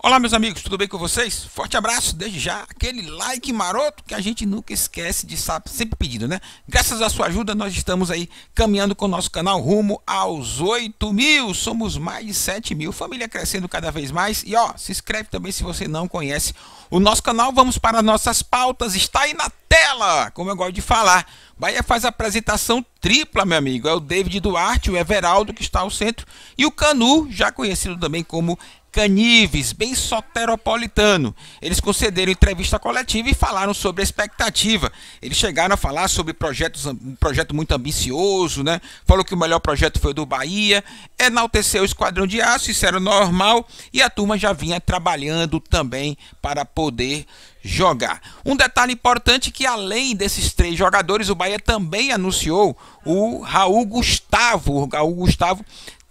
Olá, meus amigos, tudo bem com vocês? Forte abraço, desde já, aquele like maroto que a gente nunca esquece de estar sempre pedido, né? Graças à sua ajuda, nós estamos aí caminhando com o nosso canal rumo aos 8 mil, somos mais de 7 mil, família crescendo cada vez mais. E ó, se inscreve também se você não conhece o nosso canal, vamos para nossas pautas, está aí na tela, como eu gosto de falar. Bahia faz apresentação tripla, meu amigo. É o David Duarte, o Everaldo, que está ao centro, e o Canu, já conhecido também como Canives, bem soteropolitano. Eles concederam entrevista coletiva e falaram sobre a expectativa. Eles chegaram a falar sobre projetos, um projeto muito ambicioso, né? Falou que o melhor projeto foi o do Bahia, enalteceu o Esquadrão de Aço, isso era normal, e a turma já vinha trabalhando também para poder jogar. Um detalhe importante é que além desses três jogadores, o Bahia também anunciou o Raul Gustavo. O Raul Gustavo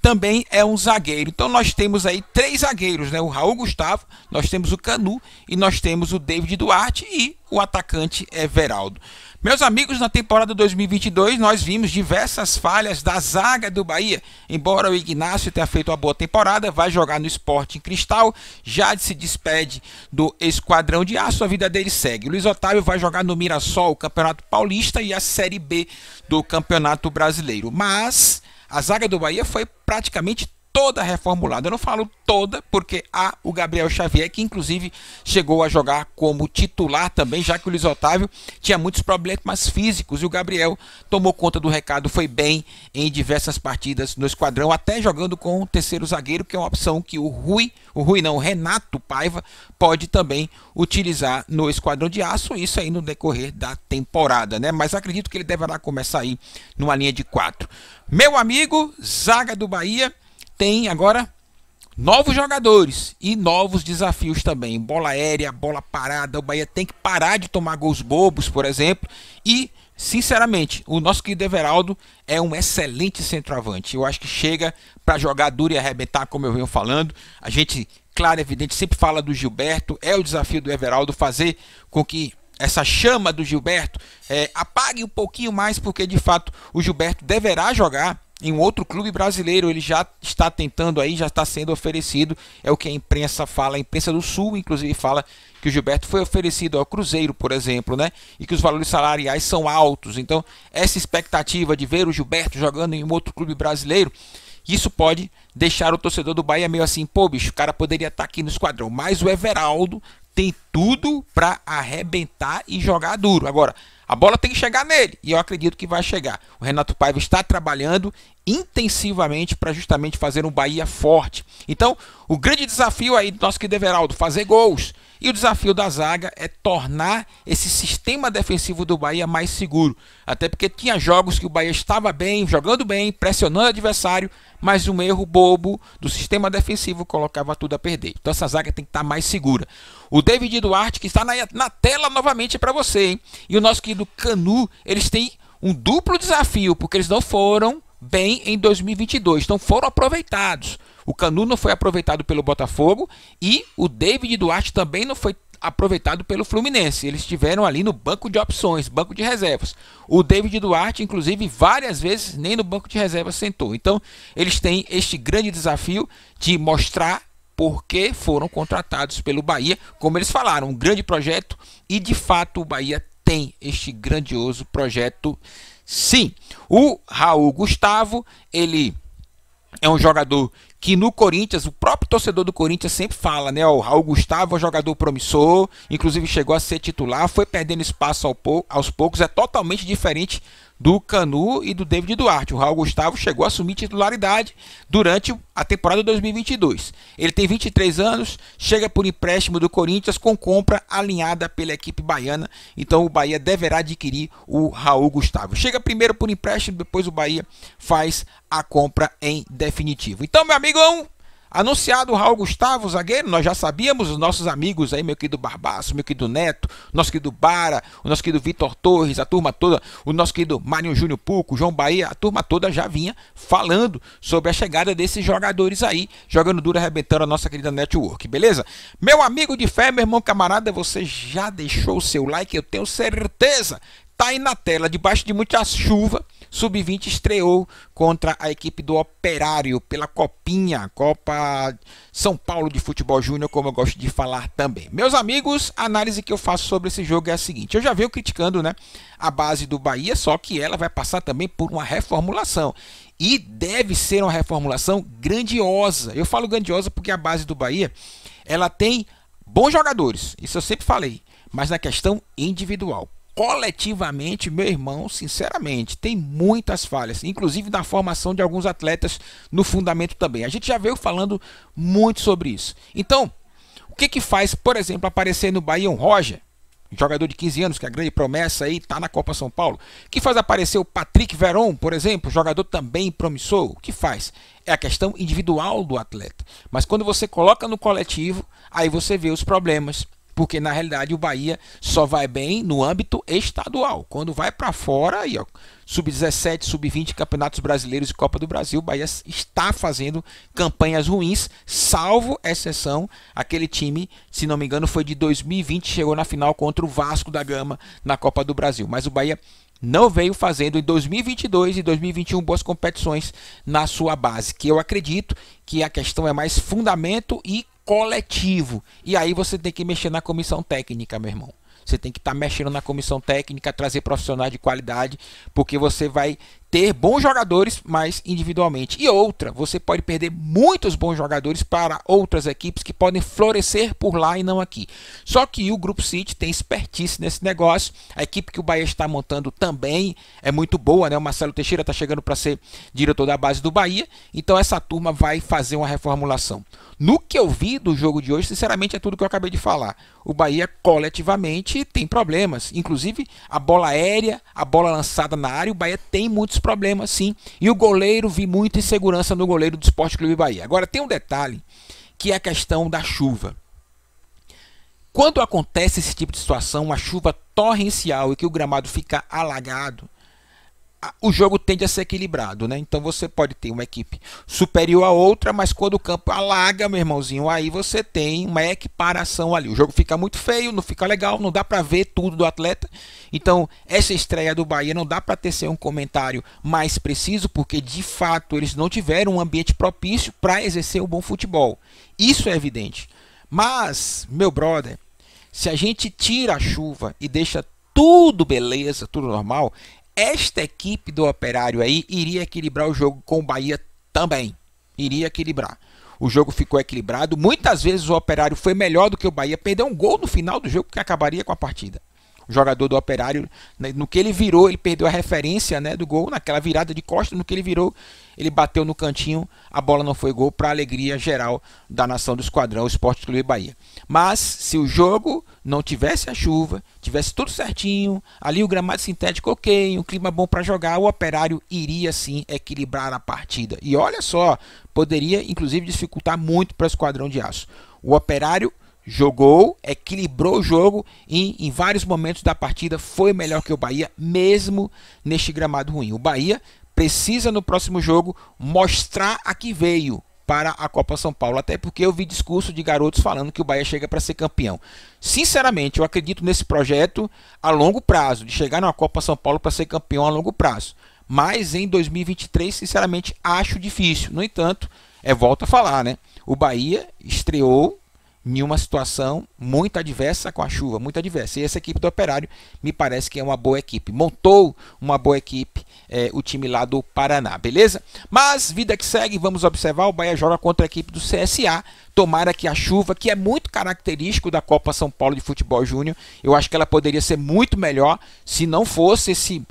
também é um zagueiro. Então nós temos aí três zagueiros, né? O Raul Gustavo, nós temos o Canu e nós temos o David Duarte e o atacante é Veraldo Meus amigos, na temporada 2022 nós vimos diversas falhas da zaga do Bahia. Embora o Ignacio tenha feito uma boa temporada, vai jogar no esporte em cristal, Jade se despede do esquadrão de aço, a vida dele segue. Luiz Otávio vai jogar no Mirassol, o Campeonato Paulista e a Série B do Campeonato Brasileiro. Mas a zaga do Bahia foi praticamente toda reformulada. Eu não falo toda, porque há o Gabriel Xavier, que inclusive chegou a jogar como titular também, já que o Luiz Otávio tinha muitos problemas físicos. E o Gabriel tomou conta do recado, foi bem em diversas partidas no esquadrão, até jogando com o terceiro zagueiro, que é uma opção que o Rui, o Rui não, o Renato Paiva, pode também utilizar no esquadrão de aço, isso aí no decorrer da temporada, né? Mas acredito que ele deverá começar aí numa linha de quatro. Meu amigo, zaga do Bahia tem agora novos jogadores e novos desafios também. Bola aérea, bola parada. O Bahia tem que parar de tomar gols bobos, por exemplo. E, sinceramente, o nosso querido Everaldo é um excelente centroavante. Eu acho que chega para jogar duro e arrebentar, como eu venho falando. A gente, claro, evidente, sempre fala do Gilberto. É o desafio do Everaldo fazer com que essa chama do Gilberto é, apague um pouquinho mais, porque de fato o Gilberto deverá jogar em um outro clube brasileiro, ele já está tentando aí, já está sendo oferecido. É o que a imprensa fala, a imprensa do Sul, inclusive, fala que o Gilberto foi oferecido ao Cruzeiro, por exemplo, né? E que os valores salariais são altos. Então, essa expectativa de ver o Gilberto jogando em um outro clube brasileiro, isso pode deixar o torcedor do Bahia meio assim, pô, bicho, o cara poderia estar tá aqui no esquadrão. Mas o Everaldo tem tudo para arrebentar e jogar duro. Agora, a bola tem que chegar nele e eu acredito que vai chegar. O Renato Paiva está trabalhando intensivamente para justamente fazer um Bahia forte. Então, o grande desafio aí do nosso querido Everaldo, fazer gols. E o desafio da zaga é tornar esse sistema defensivo do Bahia mais seguro. Até porque tinha jogos que o Bahia estava bem, jogando bem, pressionando o adversário, mas um erro bobo do sistema defensivo colocava tudo a perder. Então essa zaga tem que estar tá mais segura. O David Duarte, que está na, na tela novamente para você, hein? E o nosso querido Canu, eles têm um duplo desafio, porque eles não foram bem em 2022. Então foram aproveitados. O Canu não foi aproveitado pelo Botafogo e o David Duarte também não foi aproveitado pelo Fluminense. Eles estiveram ali no banco de opções, banco de reservas. O David Duarte, inclusive, várias vezes nem no banco de reservas sentou. Então, eles têm este grande desafio de mostrar porque foram contratados pelo Bahia, como eles falaram, um grande projeto e de fato o Bahia tem este grandioso projeto Sim, o Raul Gustavo, ele é um jogador que no Corinthians, o próprio torcedor do Corinthians sempre fala, né? O Raul Gustavo é um jogador promissor, inclusive chegou a ser titular, foi perdendo espaço aos poucos, é totalmente diferente do Canu e do David Duarte. O Raul Gustavo chegou a assumir titularidade durante a temporada 2022. Ele tem 23 anos, chega por empréstimo do Corinthians com compra alinhada pela equipe baiana. Então o Bahia deverá adquirir o Raul Gustavo. Chega primeiro por empréstimo, depois o Bahia faz a compra em definitivo. Então, meu amigão, Anunciado o Raul Gustavo, zagueiro, nós já sabíamos, os nossos amigos aí, meu querido Barbaço, meu querido Neto, nosso querido Bara, o nosso querido Vitor Torres, a turma toda, o nosso querido Mário Júnior Puco, João Bahia, a turma toda já vinha falando sobre a chegada desses jogadores aí, jogando duro, arrebentando a nossa querida network, beleza? Meu amigo de fé, meu irmão camarada, você já deixou o seu like, eu tenho certeza, tá aí na tela, debaixo de muita chuva, Sub-20 estreou contra a equipe do Operário pela Copinha, Copa São Paulo de Futebol Júnior, como eu gosto de falar também. Meus amigos, a análise que eu faço sobre esse jogo é a seguinte: eu já venho criticando né, a base do Bahia, só que ela vai passar também por uma reformulação. E deve ser uma reformulação grandiosa. Eu falo grandiosa porque a base do Bahia ela tem bons jogadores, isso eu sempre falei, mas na questão individual coletivamente, meu irmão, sinceramente, tem muitas falhas, inclusive na formação de alguns atletas no fundamento também. A gente já veio falando muito sobre isso. Então, o que que faz, por exemplo, aparecer no Bahia um Roger, jogador de 15 anos, que é a grande promessa aí, tá na Copa São Paulo, O que faz aparecer o Patrick Veron, por exemplo, jogador também promissor, o que faz? É a questão individual do atleta. Mas quando você coloca no coletivo, aí você vê os problemas, porque na realidade o Bahia só vai bem no âmbito estadual. Quando vai para fora, aí, ó, sub-17, sub-20, campeonatos brasileiros e Copa do Brasil, o Bahia está fazendo campanhas ruins, salvo exceção aquele time, se não me engano, foi de 2020, chegou na final contra o Vasco da Gama na Copa do Brasil. Mas o Bahia não veio fazendo em 2022 e 2021 boas competições na sua base, que eu acredito que a questão é mais fundamento e coletivo. E aí você tem que mexer na comissão técnica, meu irmão. Você tem que estar tá mexendo na comissão técnica, trazer profissionais de qualidade, porque você vai ter bons jogadores, mas individualmente. E outra, você pode perder muitos bons jogadores para outras equipes que podem florescer por lá e não aqui. Só que o Grupo City tem expertise nesse negócio. A equipe que o Bahia está montando também é muito boa, né? O Marcelo Teixeira está chegando para ser diretor da base do Bahia, então essa turma vai fazer uma reformulação. No que eu vi do jogo de hoje, sinceramente é tudo que eu acabei de falar. O Bahia coletivamente tem problemas, inclusive a bola aérea, a bola lançada na área, o Bahia tem muitos muitos problemas, sim. E o goleiro, vi muita insegurança no goleiro do Esporte Clube Bahia. Agora, tem um detalhe, que é a questão da chuva. Quando acontece esse tipo de situação, uma chuva torrencial e que o gramado fica alagado, o jogo tende a ser equilibrado, né? Então você pode ter uma equipe superior à outra, mas quando o campo alaga, meu irmãozinho, aí você tem uma equiparação ali. O jogo fica muito feio, não fica legal, não dá para ver tudo do atleta. Então, essa estreia do Bahia não dá para tecer um comentário mais preciso, porque de fato eles não tiveram um ambiente propício para exercer o um bom futebol. Isso é evidente. Mas, meu brother, se a gente tira a chuva e deixa tudo beleza, tudo normal, esta equipe do Operário aí iria equilibrar o jogo com o Bahia também. Iria equilibrar. O jogo ficou equilibrado. Muitas vezes o Operário foi melhor do que o Bahia. Perdeu um gol no final do jogo que acabaria com a partida jogador do Operário, né, no que ele virou, ele perdeu a referência né, do gol, naquela virada de costa, no que ele virou, ele bateu no cantinho, a bola não foi gol, para alegria geral da nação do esquadrão, Esporte Clube Bahia. Mas se o jogo não tivesse a chuva, tivesse tudo certinho, ali o gramado sintético ok, um clima bom para jogar, o Operário iria sim equilibrar a partida. E olha só, poderia inclusive dificultar muito para o Esquadrão de Aço. O Operário jogou, equilibrou o jogo e em vários momentos da partida foi melhor que o Bahia, mesmo neste gramado ruim. O Bahia precisa no próximo jogo mostrar a que veio para a Copa São Paulo, até porque eu vi discurso de garotos falando que o Bahia chega para ser campeão. Sinceramente, eu acredito nesse projeto a longo prazo, de chegar na Copa São Paulo para ser campeão a longo prazo. Mas em 2023, sinceramente, acho difícil. No entanto, é volta a falar, né? O Bahia estreou em uma situação muito adversa com a chuva, muito adversa. E essa equipe do Operário me parece que é uma boa equipe. Montou uma boa equipe é, o time lá do Paraná, beleza? Mas vida que segue, vamos observar. O Bahia joga contra a equipe do CSA. Tomara que a chuva, que é muito característico da Copa São Paulo de Futebol Júnior, eu acho que ela poderia ser muito melhor se não fosse esse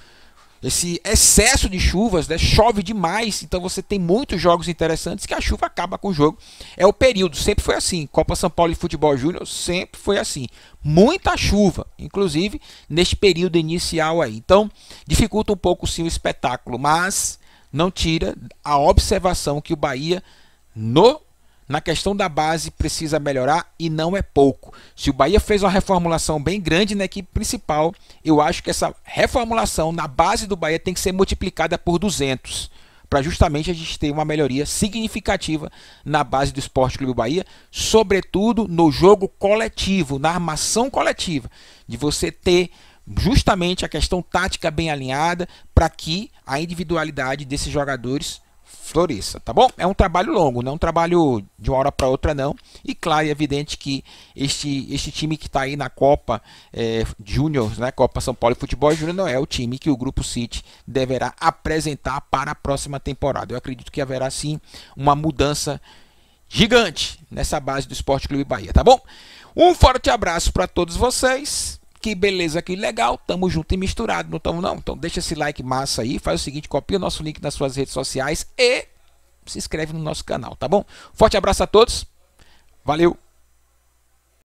esse excesso de chuvas, né? chove demais, então você tem muitos jogos interessantes que a chuva acaba com o jogo. É o período, sempre foi assim. Copa São Paulo de Futebol Júnior sempre foi assim. Muita chuva, inclusive neste período inicial aí. Então, dificulta um pouco sim o espetáculo, mas não tira a observação que o Bahia no na questão da base, precisa melhorar e não é pouco. Se o Bahia fez uma reformulação bem grande na equipe principal, eu acho que essa reformulação na base do Bahia tem que ser multiplicada por 200 para justamente a gente ter uma melhoria significativa na base do Esporte Clube Bahia, sobretudo no jogo coletivo, na armação coletiva, de você ter justamente a questão tática bem alinhada para que a individualidade desses jogadores floresça, tá bom? É um trabalho longo, não é um trabalho de uma hora para outra não. E claro, é evidente que este, este time que está aí na Copa é, Júnior, né, Copa São Paulo Futebol Júnior, não é o time que o Grupo City deverá apresentar para a próxima temporada. Eu acredito que haverá sim uma mudança gigante nessa base do Esporte Clube Bahia, tá bom? Um forte abraço para todos vocês. Que beleza, que legal. Tamo junto e misturado, não tamo não? Então deixa esse like massa aí, faz o seguinte, copia o nosso link nas suas redes sociais e se inscreve no nosso canal, tá bom? Forte abraço a todos. Valeu.